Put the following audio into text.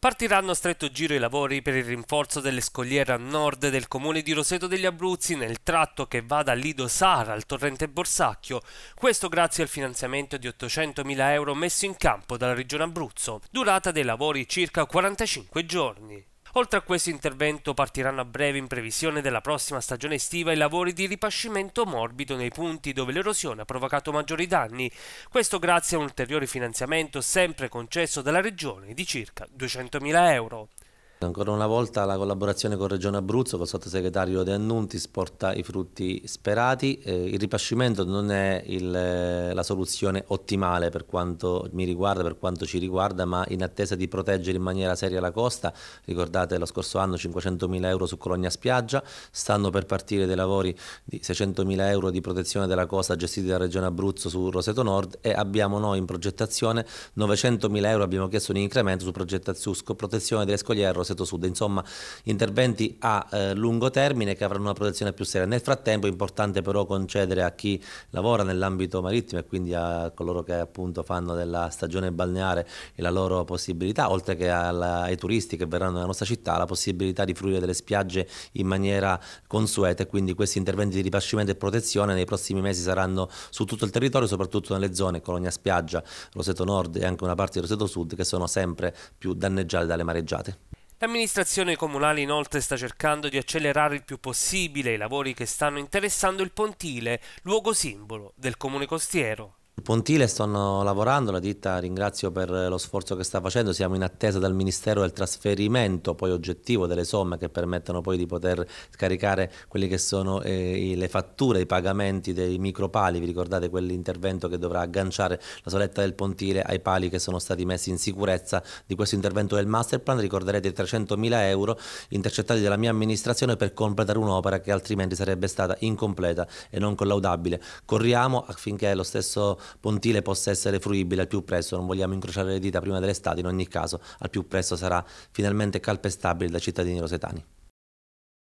Partiranno a stretto giro i lavori per il rinforzo delle scogliere a nord del comune di Roseto degli Abruzzi nel tratto che va da Lido Sara al torrente Borsacchio, questo grazie al finanziamento di 800.000 euro messo in campo dalla Regione Abruzzo, durata dei lavori circa 45 giorni. Oltre a questo intervento partiranno a breve in previsione della prossima stagione estiva i lavori di ripascimento morbido nei punti dove l'erosione ha provocato maggiori danni, questo grazie a un ulteriore finanziamento sempre concesso dalla Regione di circa 200.000 euro. Ancora una volta la collaborazione con Regione Abruzzo, col sottosegretario De Annuntis, porta i frutti sperati. Eh, il ripascimento non è il, eh, la soluzione ottimale per quanto mi riguarda, per quanto ci riguarda, ma in attesa di proteggere in maniera seria la costa, ricordate lo scorso anno 500.000 euro su Colonia Spiaggia, stanno per partire dei lavori di 600.000 euro di protezione della costa gestiti da Regione Abruzzo su Roseto Nord e abbiamo noi in progettazione 900.000 euro, abbiamo chiesto un incremento su, su protezione delle scogliere Grosseto Sud, insomma interventi a eh, lungo termine che avranno una protezione più seria. Nel frattempo è importante però concedere a chi lavora nell'ambito marittimo e quindi a coloro che appunto fanno della stagione balneare e la loro possibilità, oltre che alla, ai turisti che verranno nella nostra città, la possibilità di fruire delle spiagge in maniera consueta e quindi questi interventi di ripascimento e protezione nei prossimi mesi saranno su tutto il territorio, soprattutto nelle zone Colonia Spiaggia, Roseto Nord e anche una parte di Roseto Sud che sono sempre più danneggiate dalle mareggiate. L'amministrazione comunale inoltre sta cercando di accelerare il più possibile i lavori che stanno interessando il pontile, luogo simbolo del comune costiero pontile stanno lavorando, la ditta ringrazio per lo sforzo che sta facendo, siamo in attesa dal Ministero del trasferimento poi oggettivo delle somme che permettano poi di poter scaricare quelle che sono eh, le fatture, i pagamenti dei micropali, vi ricordate quell'intervento che dovrà agganciare la soletta del pontile ai pali che sono stati messi in sicurezza di questo intervento del Masterplan, plan, ricorderete 300.000 euro intercettati dalla mia amministrazione per completare un'opera che altrimenti sarebbe stata incompleta e non collaudabile. Corriamo affinché lo stesso Pontile possa essere fruibile al più presto, non vogliamo incrociare le dita prima dell'estate, in ogni caso al più presto sarà finalmente calpestabile da cittadini rosetani.